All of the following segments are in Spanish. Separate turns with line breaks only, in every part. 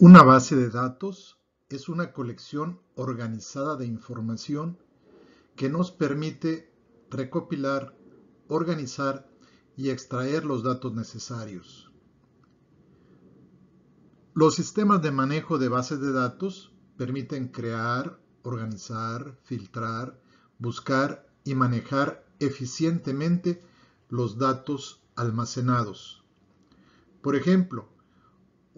Una base de datos es una colección organizada de información que nos permite recopilar, organizar y extraer los datos necesarios. Los sistemas de manejo de bases de datos permiten crear, organizar, filtrar, buscar y manejar eficientemente los datos almacenados. Por ejemplo,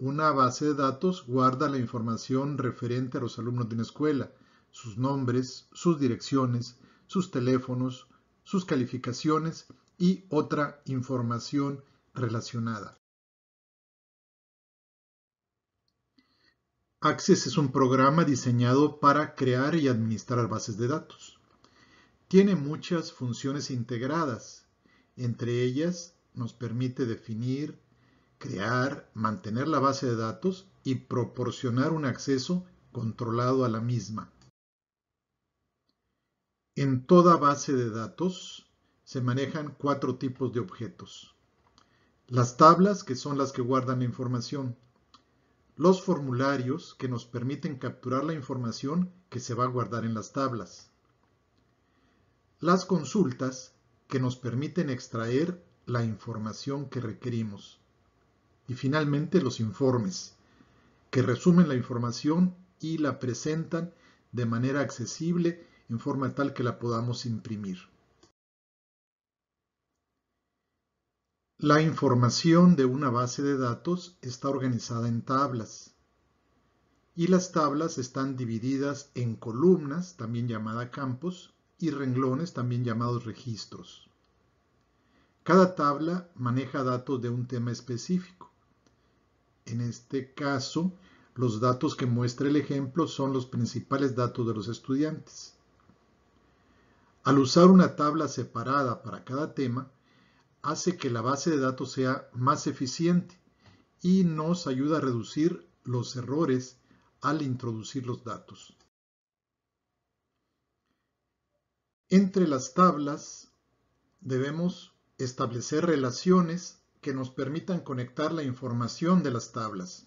una base de datos guarda la información referente a los alumnos de una escuela, sus nombres, sus direcciones, sus teléfonos, sus calificaciones y otra información relacionada. Access es un programa diseñado para crear y administrar bases de datos. Tiene muchas funciones integradas. Entre ellas nos permite definir, crear, mantener la base de datos y proporcionar un acceso controlado a la misma. En toda base de datos se manejan cuatro tipos de objetos. Las tablas, que son las que guardan la información. Los formularios, que nos permiten capturar la información que se va a guardar en las tablas. Las consultas, que nos permiten extraer la información que requerimos. Y finalmente los informes, que resumen la información y la presentan de manera accesible en forma tal que la podamos imprimir. La información de una base de datos está organizada en tablas y las tablas están divididas en columnas, también llamadas campos, y renglones, también llamados registros. Cada tabla maneja datos de un tema específico. En este caso, los datos que muestra el ejemplo son los principales datos de los estudiantes. Al usar una tabla separada para cada tema, hace que la base de datos sea más eficiente y nos ayuda a reducir los errores al introducir los datos. Entre las tablas debemos establecer relaciones que nos permitan conectar la información de las tablas.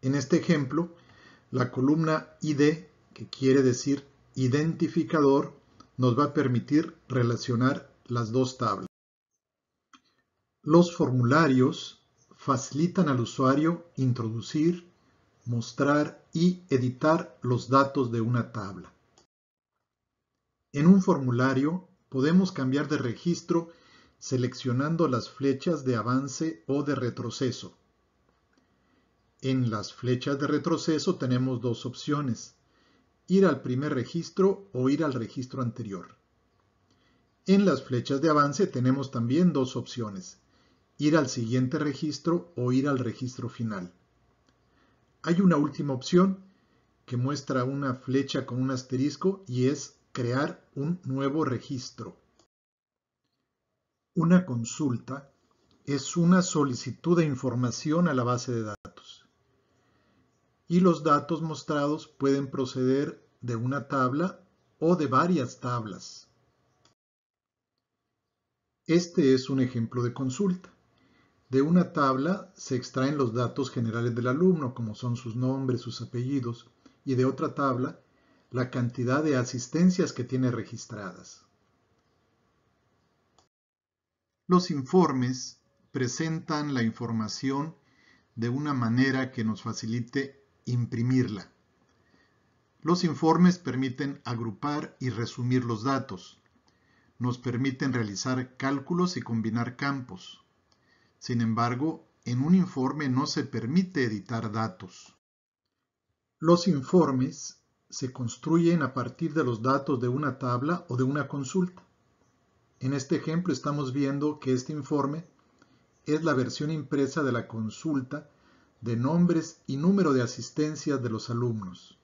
En este ejemplo, la columna ID, que quiere decir identificador, nos va a permitir relacionar las dos tablas. Los formularios facilitan al usuario introducir, mostrar y editar los datos de una tabla. En un formulario podemos cambiar de registro seleccionando las flechas de avance o de retroceso. En las flechas de retroceso tenemos dos opciones, ir al primer registro o ir al registro anterior. En las flechas de avance tenemos también dos opciones, ir al siguiente registro o ir al registro final. Hay una última opción que muestra una flecha con un asterisco y es crear un nuevo registro. Una consulta es una solicitud de información a la base de datos. Y los datos mostrados pueden proceder de una tabla o de varias tablas. Este es un ejemplo de consulta. De una tabla se extraen los datos generales del alumno, como son sus nombres, sus apellidos, y de otra tabla, la cantidad de asistencias que tiene registradas. Los informes presentan la información de una manera que nos facilite imprimirla. Los informes permiten agrupar y resumir los datos. Nos permiten realizar cálculos y combinar campos. Sin embargo, en un informe no se permite editar datos. Los informes se construyen a partir de los datos de una tabla o de una consulta. En este ejemplo estamos viendo que este informe es la versión impresa de la consulta de nombres y número de asistencia de los alumnos.